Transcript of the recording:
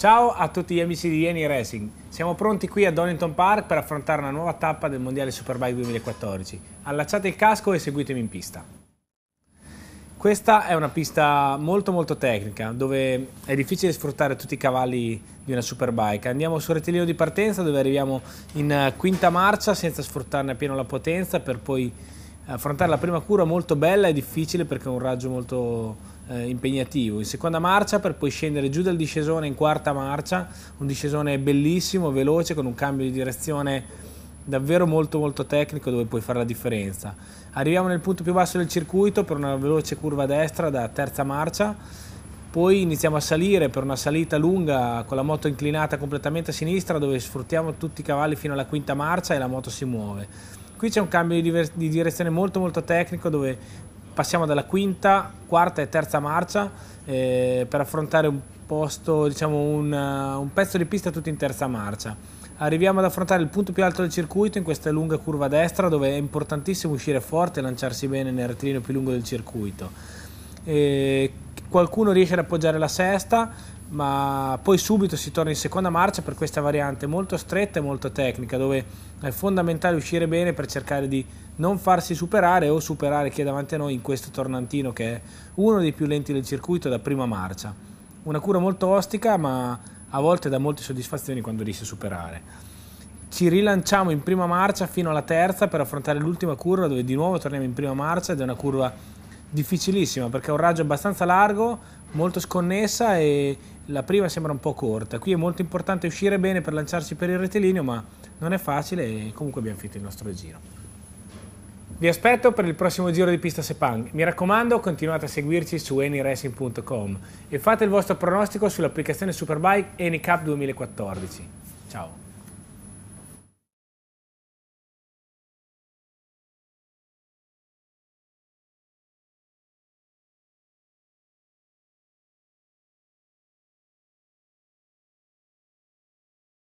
Ciao a tutti gli amici di Eni Racing, siamo pronti qui a Donington Park per affrontare una nuova tappa del Mondiale Superbike 2014. Allacciate il casco e seguitemi in pista. Questa è una pista molto molto tecnica dove è difficile sfruttare tutti i cavalli di una superbike. Andiamo sul rettilineo di partenza dove arriviamo in quinta marcia senza sfruttarne appieno la potenza per poi affrontare la prima curva molto bella è difficile perché è un raggio molto eh, impegnativo. In seconda marcia per poi scendere giù dal discesone in quarta marcia, un discesone bellissimo, veloce, con un cambio di direzione davvero molto molto tecnico dove puoi fare la differenza. Arriviamo nel punto più basso del circuito per una veloce curva a destra da terza marcia, poi iniziamo a salire per una salita lunga con la moto inclinata completamente a sinistra dove sfruttiamo tutti i cavalli fino alla quinta marcia e la moto si muove Qui c'è un cambio di, di direzione molto molto tecnico dove passiamo dalla quinta, quarta e terza marcia eh, per affrontare un posto, diciamo un, uh, un pezzo di pista tutto in terza marcia. Arriviamo ad affrontare il punto più alto del circuito in questa lunga curva destra dove è importantissimo uscire forte e lanciarsi bene nel rettilineo più lungo del circuito. E qualcuno riesce ad appoggiare la sesta, ma poi subito si torna in seconda marcia per questa variante molto stretta e molto tecnica, dove è fondamentale uscire bene per cercare di non farsi superare o superare chi è davanti a noi in questo tornantino che è uno dei più lenti del circuito da prima marcia. Una cura molto ostica, ma a volte dà molte soddisfazioni quando riesce a superare. Ci rilanciamo in prima marcia fino alla terza per affrontare l'ultima curva dove di nuovo torniamo in prima marcia ed è una curva difficilissima perché ha un raggio abbastanza largo, molto sconnessa e la prima sembra un po' corta. Qui è molto importante uscire bene per lanciarsi per il rettilineo, ma non è facile e comunque abbiamo finito il nostro giro. Vi aspetto per il prossimo giro di pista Sepang. Mi raccomando, continuate a seguirci su anyracing.com e fate il vostro pronostico sull'applicazione Superbike AnyCup 2014. Ciao!